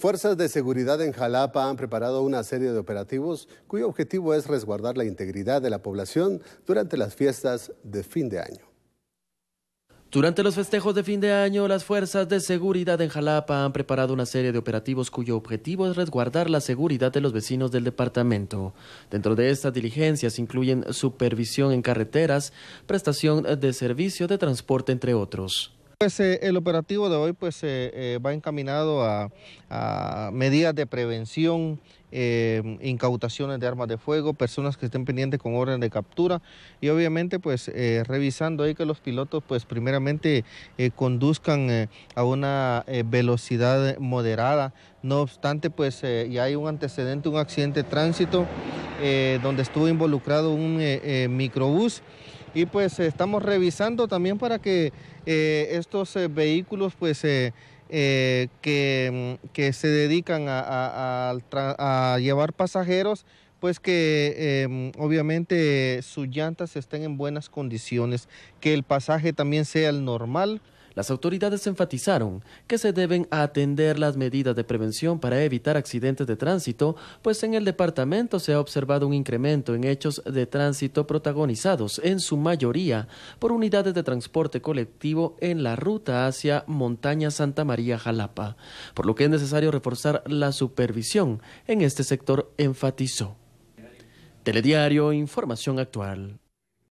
fuerzas de seguridad en Jalapa han preparado una serie de operativos cuyo objetivo es resguardar la integridad de la población durante las fiestas de fin de año. Durante los festejos de fin de año, las fuerzas de seguridad en Jalapa han preparado una serie de operativos cuyo objetivo es resguardar la seguridad de los vecinos del departamento. Dentro de estas diligencias incluyen supervisión en carreteras, prestación de servicio de transporte, entre otros. Pues, eh, el operativo de hoy pues, eh, eh, va encaminado a, medidas de prevención, incautaciones de armas de fuego, personas que estén pendientes con orden de captura y obviamente pues revisando ahí que los pilotos pues primeramente conduzcan a una velocidad moderada. No obstante pues ya hay un antecedente, un accidente de tránsito. Eh, donde estuvo involucrado un eh, eh, microbús. Y pues estamos revisando también para que estos vehículos pues... Mm, que, se dedican a, llevar pasajeros, pues que em, obviamente sus llantas estén en buenas condiciones, que el pasaje también sea el normal, las autoridades enfatizaron que se deben atender las medidas de prevención para evitar accidentes de tránsito, pues en el departamento se ha observado un incremento en hechos de tránsito protagonizados en su mayoría por unidades de transporte colectivo en la ruta hacia Montaña Santa María Jalapa, por lo que es necesario reforzar la supervisión en este sector, enfatizó. Telediario Información Actual.